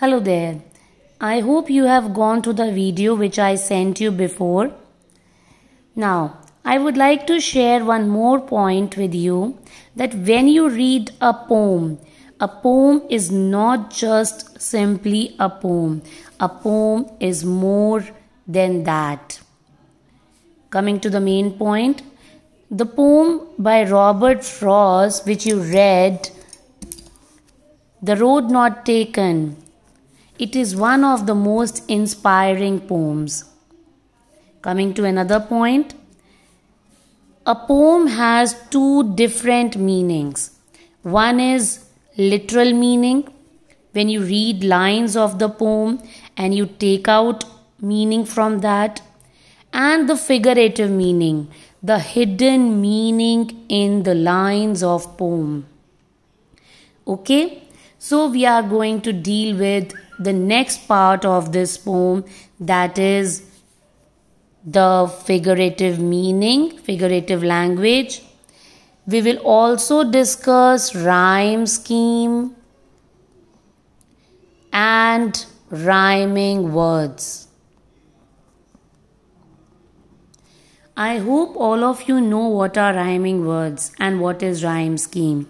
Hello there. I hope you have gone to the video which I sent you before. Now, I would like to share one more point with you that when you read a poem, a poem is not just simply a poem. A poem is more than that. Coming to the main point, the poem by Robert Frost, which you read, The Road Not Taken, it is one of the most inspiring poems. Coming to another point, a poem has two different meanings. One is literal meaning, when you read lines of the poem and you take out meaning from that, and the figurative meaning, the hidden meaning in the lines of poem. Okay, so we are going to deal with the next part of this poem that is the figurative meaning, figurative language. We will also discuss rhyme scheme and rhyming words. I hope all of you know what are rhyming words and what is rhyme scheme.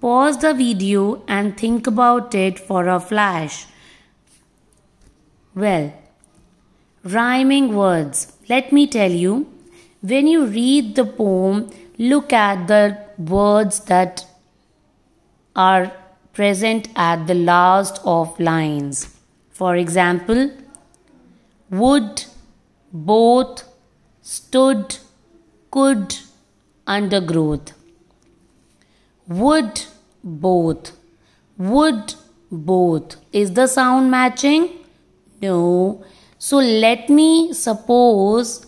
Pause the video and think about it for a flash. Well, rhyming words. Let me tell you, when you read the poem, look at the words that are present at the last of lines. For example, would, both, stood, could, undergrowth. Would, both. Would, both. Is the sound matching? No. So let me suppose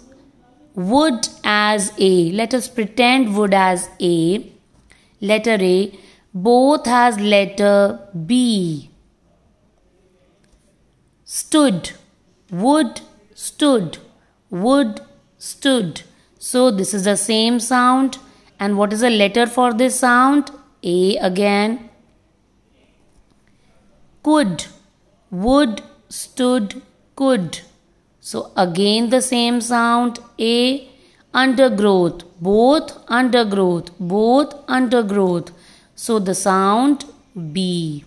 wood as A. Let us pretend wood as A. Letter A. Both has letter B. Stood. Wood stood. Wood stood. So this is the same sound. And what is the letter for this sound? A again. Could. Would stood, could. So again the same sound A undergrowth, both undergrowth, both undergrowth. So the sound B.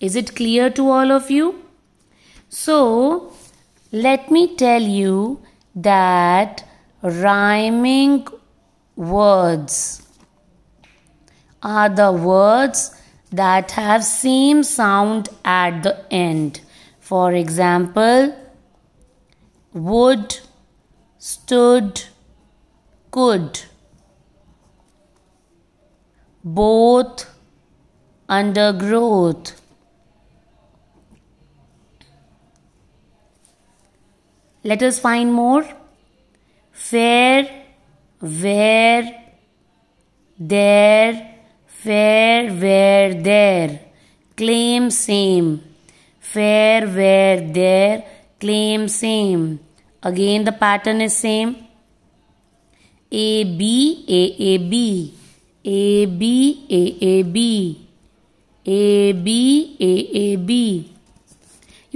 Is it clear to all of you? So let me tell you that rhyming words are the words that have same sound at the end. For example, would, stood, could. Both, undergrowth. Let us find more. Fair, where, there, fair, where, there. Claim same fair where there claim same again the pattern is same a b a a b a b a a b a b a a b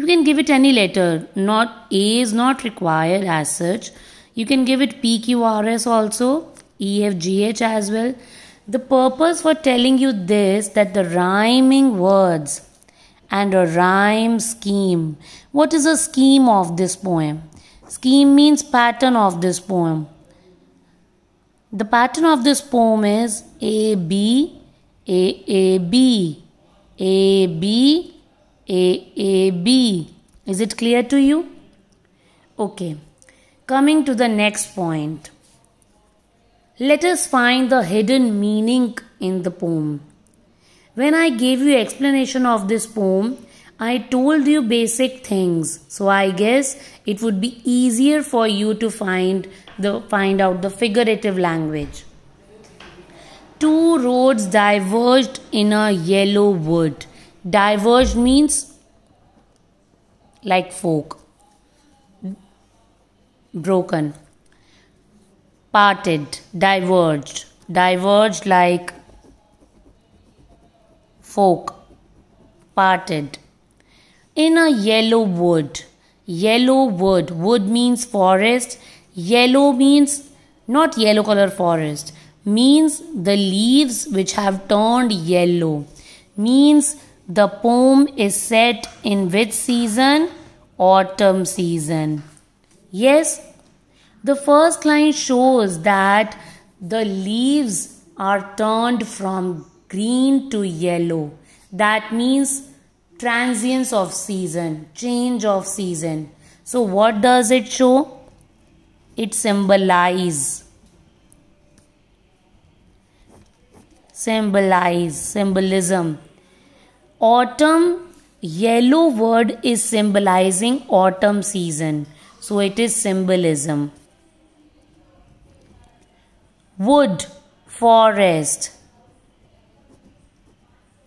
you can give it any letter not a is not required as such you can give it p q r s also e f g h as well the purpose for telling you this that the rhyming words and a rhyme scheme. What is a scheme of this poem? Scheme means pattern of this poem. The pattern of this poem is A B A A B A B A A B. Is it clear to you? Okay. Coming to the next point. Let us find the hidden meaning in the poem. When I gave you explanation of this poem, I told you basic things. So I guess it would be easier for you to find the find out the figurative language. Two roads diverged in a yellow wood. Diverged means like fork broken parted diverged diverged like Folk parted in a yellow wood yellow wood wood means forest yellow means not yellow color forest means the leaves which have turned yellow means the poem is set in which season autumn season yes the first line shows that the leaves are turned from green to yellow. That means transience of season, change of season. So what does it show? It symbolize. Symbolize, symbolism. Autumn, yellow word is symbolizing autumn season. So it is symbolism. Wood, forest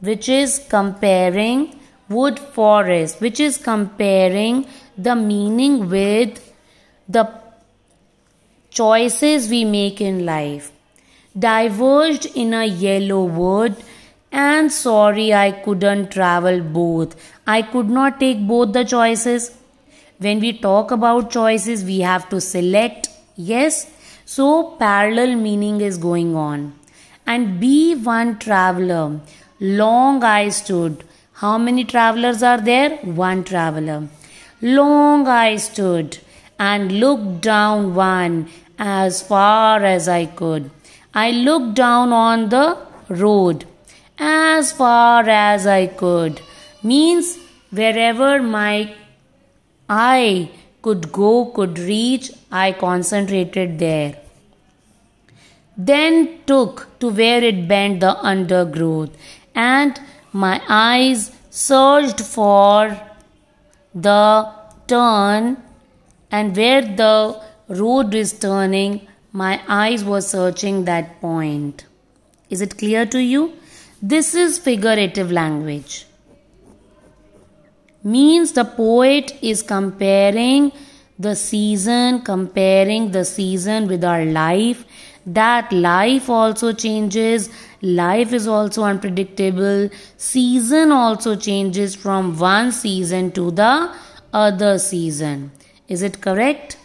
which is comparing wood forest, which is comparing the meaning with the choices we make in life. Diverged in a yellow wood, and sorry, I couldn't travel both. I could not take both the choices. When we talk about choices, we have to select yes. So, parallel meaning is going on. And be one traveler. Long I stood. How many travelers are there? One traveler. Long I stood and looked down one as far as I could. I looked down on the road as far as I could. Means wherever my eye could go, could reach, I concentrated there. Then took to where it bent the undergrowth and my eyes searched for the turn and where the road is turning my eyes were searching that point is it clear to you this is figurative language means the poet is comparing the season comparing the season with our life that life also changes life is also unpredictable season also changes from one season to the other season is it correct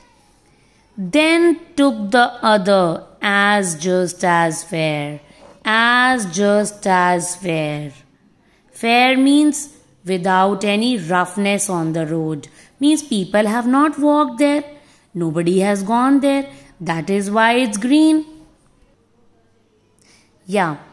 then took the other as just as fair as just as fair fair means without any roughness on the road means people have not walked there nobody has gone there that is why it's green yeah